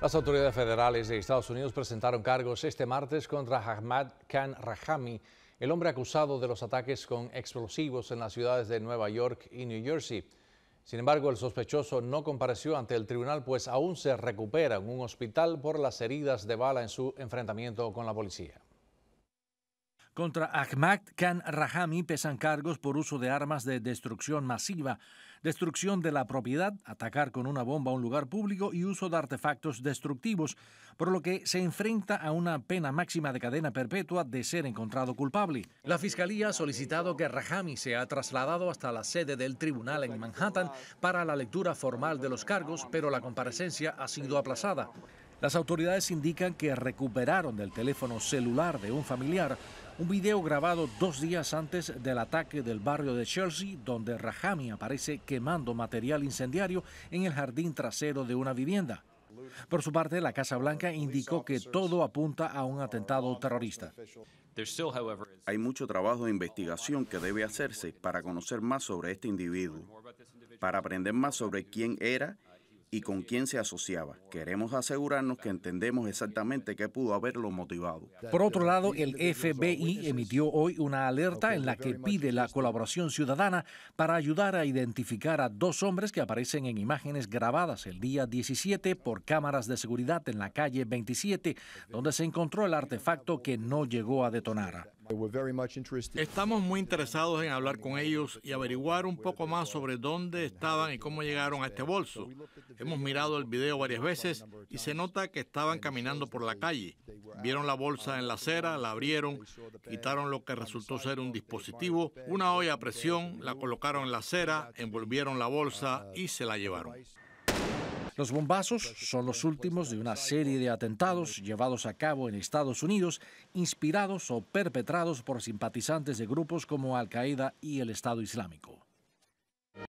Las autoridades federales de Estados Unidos presentaron cargos este martes contra Ahmad Khan Rahami, el hombre acusado de los ataques con explosivos en las ciudades de Nueva York y New Jersey. Sin embargo, el sospechoso no compareció ante el tribunal, pues aún se recupera en un hospital por las heridas de bala en su enfrentamiento con la policía. Contra Ahmad Khan Rahami pesan cargos por uso de armas de destrucción masiva, destrucción de la propiedad, atacar con una bomba a un lugar público y uso de artefactos destructivos, por lo que se enfrenta a una pena máxima de cadena perpetua de ser encontrado culpable. La Fiscalía ha solicitado que Rahami sea trasladado hasta la sede del tribunal en Manhattan para la lectura formal de los cargos, pero la comparecencia ha sido aplazada. Las autoridades indican que recuperaron del teléfono celular de un familiar un video grabado dos días antes del ataque del barrio de Chelsea, donde Rahami aparece quemando material incendiario en el jardín trasero de una vivienda. Por su parte, la Casa Blanca indicó que todo apunta a un atentado terrorista. Hay mucho trabajo de investigación que debe hacerse para conocer más sobre este individuo, para aprender más sobre quién era y con quién se asociaba. Queremos asegurarnos que entendemos exactamente qué pudo haberlo motivado. Por otro lado, el FBI emitió hoy una alerta en la que pide la colaboración ciudadana para ayudar a identificar a dos hombres que aparecen en imágenes grabadas el día 17 por cámaras de seguridad en la calle 27, donde se encontró el artefacto que no llegó a detonar. Estamos muy interesados en hablar con ellos y averiguar un poco más sobre dónde estaban y cómo llegaron a este bolso. Hemos mirado el video varias veces y se nota que estaban caminando por la calle. Vieron la bolsa en la acera, la abrieron, quitaron lo que resultó ser un dispositivo, una olla a presión, la colocaron en la acera, envolvieron la bolsa y se la llevaron. Los bombazos son los últimos de una serie de atentados llevados a cabo en Estados Unidos, inspirados o perpetrados por simpatizantes de grupos como Al-Qaeda y el Estado Islámico.